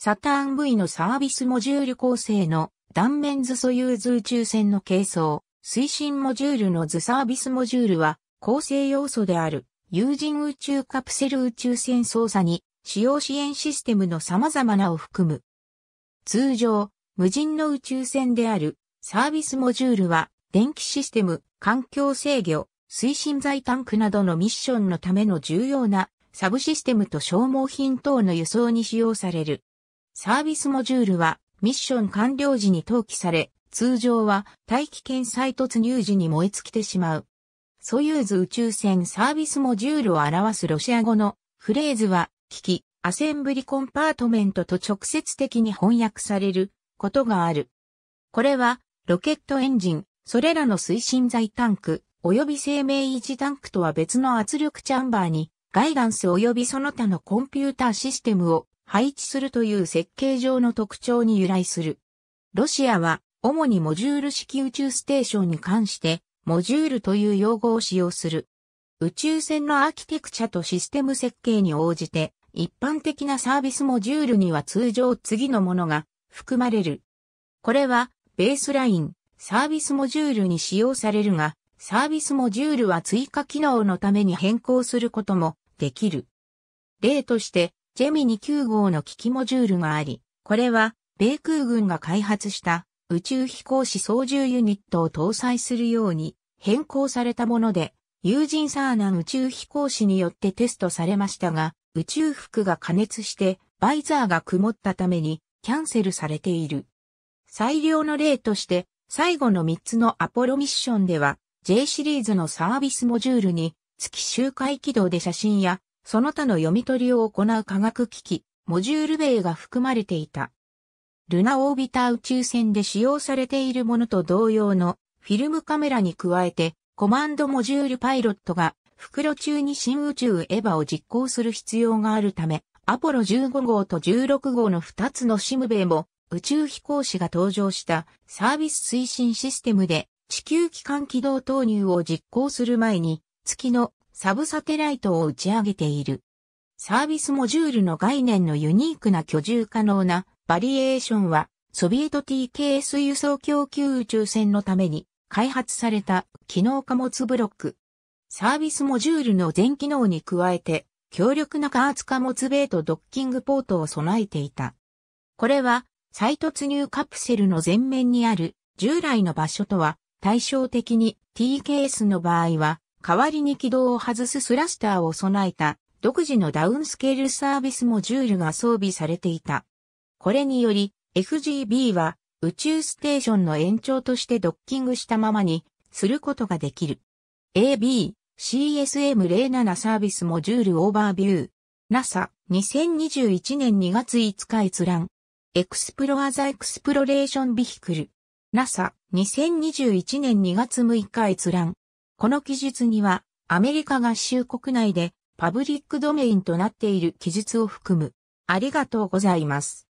サターン V のサービスモジュール構成の断面図ソユーズ宇宙船の軽装、推進モジュールの図サービスモジュールは構成要素である有人宇宙カプセル宇宙船操作に使用支援システムの様々なを含む。通常、無人の宇宙船であるサービスモジュールは電気システム、環境制御、推進剤タンクなどのミッションのための重要なサブシステムと消耗品等の輸送に使用される。サービスモジュールはミッション完了時に登記され、通常は大気圏再突入時に燃え尽きてしまう。ソユーズ宇宙船サービスモジュールを表すロシア語のフレーズは、機器、アセンブリコンパートメントと直接的に翻訳されることがある。これは、ロケットエンジン、それらの推進剤タンク、及び生命維持タンクとは別の圧力チャンバーに、ガイダンス及びその他のコンピューターシステムを配置するという設計上の特徴に由来する。ロシアは主にモジュール式宇宙ステーションに関してモジュールという用語を使用する。宇宙船のアーキテクチャとシステム設計に応じて一般的なサービスモジュールには通常次のものが含まれる。これはベースライン、サービスモジュールに使用されるが、サービスモジュールは追加機能のために変更することもできる。例として、ジェミニ9号の機器モジュールがあり、これは、米空軍が開発した宇宙飛行士操縦ユニットを搭載するように変更されたもので、友人サーナン宇宙飛行士によってテストされましたが、宇宙服が加熱してバイザーが曇ったためにキャンセルされている。最良の例として、最後の3つのアポロミッションでは、J シリーズのサービスモジュールに月周回軌道で写真やその他の読み取りを行う科学機器、モジュールイが含まれていた。ルナオービター宇宙船で使用されているものと同様のフィルムカメラに加えて、コマンドモジュールパイロットが袋中に新宇宙エヴァを実行する必要があるため、アポロ15号と16号の2つのシムベイも宇宙飛行士が登場したサービス推進システムで地球機関軌道投入を実行する前に月のサブサテライトを打ち上げている。サービスモジュールの概念のユニークな居住可能なバリエーションは、ソビエト TKS 輸送供給宇宙船のために開発された機能貨物ブロック。サービスモジュールの全機能に加えて、強力な加圧貨物ベートドッキングポートを備えていた。これは、再突入カプセルの前面にある従来の場所とは対照的に TKS の場合は代わりに軌道を外すスラスターを備えた独自のダウンスケールサービスモジュールが装備されていた。これにより FGB は宇宙ステーションの延長としてドッキングしたままにすることができる。AB CSM07 サービスモジュールオーバービュー NASA 2021年2月5日閲覧エクスプロアザエクスプロレーションビヒクル NASA 2021年2月6日閲覧この記述には、アメリカ合衆国内でパブリックドメインとなっている記述を含む。ありがとうございます。